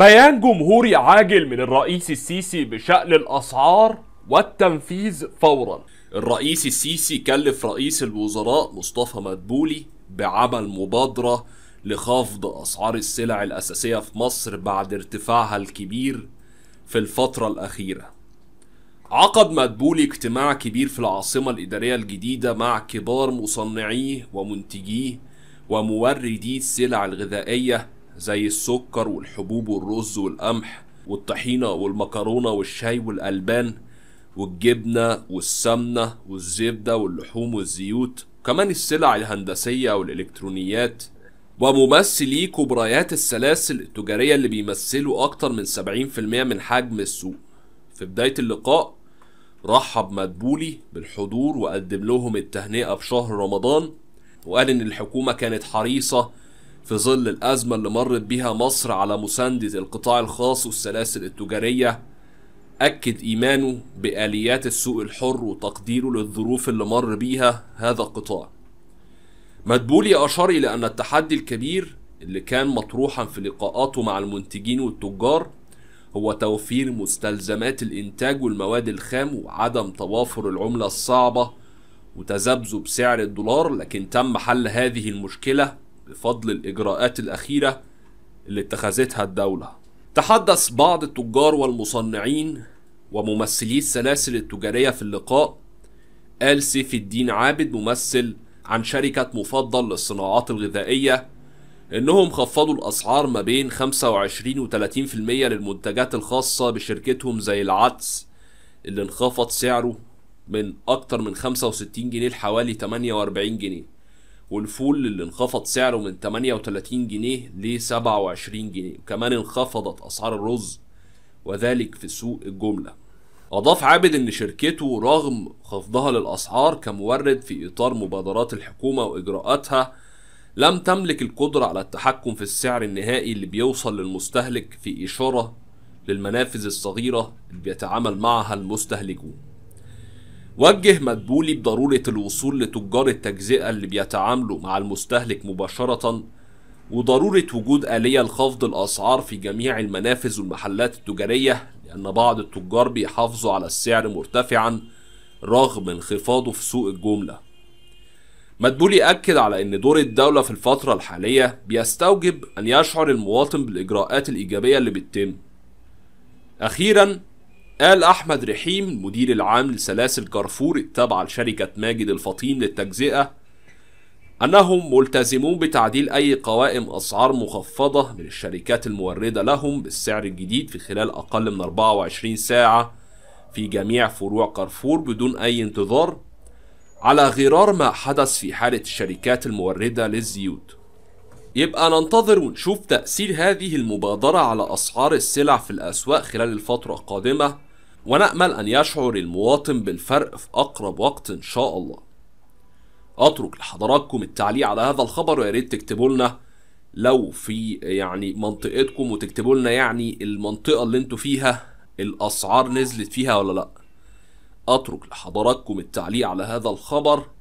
بيان جمهوري عاجل من الرئيس السيسي بشأن الأسعار والتنفيذ فورا الرئيس السيسي كلف رئيس الوزراء مصطفى مدبولي بعمل مبادرة لخفض أسعار السلع الأساسية في مصر بعد ارتفاعها الكبير في الفترة الأخيرة عقد مدبولي اجتماع كبير في العاصمة الإدارية الجديدة مع كبار مصنعيه ومنتجيه وموردي السلع الغذائية زي السكر والحبوب والرز والقمح والطحينة والمكرونة والشاي والألبان والجبنة والسمنة والزبدة واللحوم والزيوت وكمان السلع الهندسية والإلكترونيات وممثلي كبريات السلاسل التجارية اللي بيمثلوا أكتر من 70% من حجم السوق في بداية اللقاء رحب مدبولي بالحضور وقدم لهم التهنئة في شهر رمضان وقال إن الحكومة كانت حريصة في ظل الأزمة اللي مرت بها مصر على مساندة القطاع الخاص والسلاسل التجارية أكد إيمانه بآليات السوق الحر وتقديره للظروف اللي مر بيها هذا القطاع مدبولي أشار إلى أن التحدي الكبير اللي كان مطروحا في لقاءاته مع المنتجين والتجار هو توفير مستلزمات الإنتاج والمواد الخام وعدم توافر العملة الصعبة وتذبذب سعر الدولار لكن تم حل هذه المشكلة بفضل الإجراءات الأخيرة اللي اتخذتها الدولة تحدث بعض التجار والمصنعين وممثلي السلاسل التجارية في اللقاء قال سيف الدين عابد ممثل عن شركة مفضل للصناعات الغذائية إنهم خفضوا الأسعار ما بين 25 و 30% للمنتجات الخاصة بشركتهم زي العدس اللي انخفض سعره من أكتر من 65 جنيه لحوالي 48 جنيه والفول اللي انخفض سعره من 38 جنيه ل 27 جنيه وكمان انخفضت أسعار الرز وذلك في سوق الجملة أضاف عابد إن شركته رغم خفضها للأسعار كمورد في إطار مبادرات الحكومة وإجراءاتها لم تملك القدرة على التحكم في السعر النهائي اللي بيوصل للمستهلك في إشارة للمنافذ الصغيرة اللي بيتعامل معها المستهلكون وجه مدبولي بضرورة الوصول لتجار التجزئة اللي بيتعاملوا مع المستهلك مباشرة وضرورة وجود آلية لخفض الأسعار في جميع المنافذ والمحلات التجارية لأن بعض التجار بيحافظوا على السعر مرتفعا رغم انخفاضه في سوق الجملة مدبولي أكد على أن دور الدولة في الفترة الحالية بيستوجب أن يشعر المواطن بالإجراءات الإيجابية اللي بتتم أخيرا قال أحمد رحيم المدير العام لسلاسل كارفور التابعة لشركة ماجد الفطيم للتجزئة أنهم ملتزمون بتعديل أي قوائم أسعار مخفضة من الشركات الموردة لهم بالسعر الجديد في خلال أقل من 24 ساعة في جميع فروع كارفور بدون أي انتظار على غرار ما حدث في حالة الشركات الموردة للزيوت يبقى ننتظر ونشوف تأثير هذه المبادرة على أسعار السلع في الأسواق خلال الفترة القادمة ونأمل أن يشعر المواطن بالفرق في أقرب وقت إن شاء الله أترك لحضراتكم التعليق على هذا الخبر ويا ريت تكتبوا لنا لو في يعني منطقتكم وتكتبوا لنا يعني المنطقة اللي انتوا فيها الأسعار نزلت فيها ولا لأ أترك لحضراتكم التعليق على هذا الخبر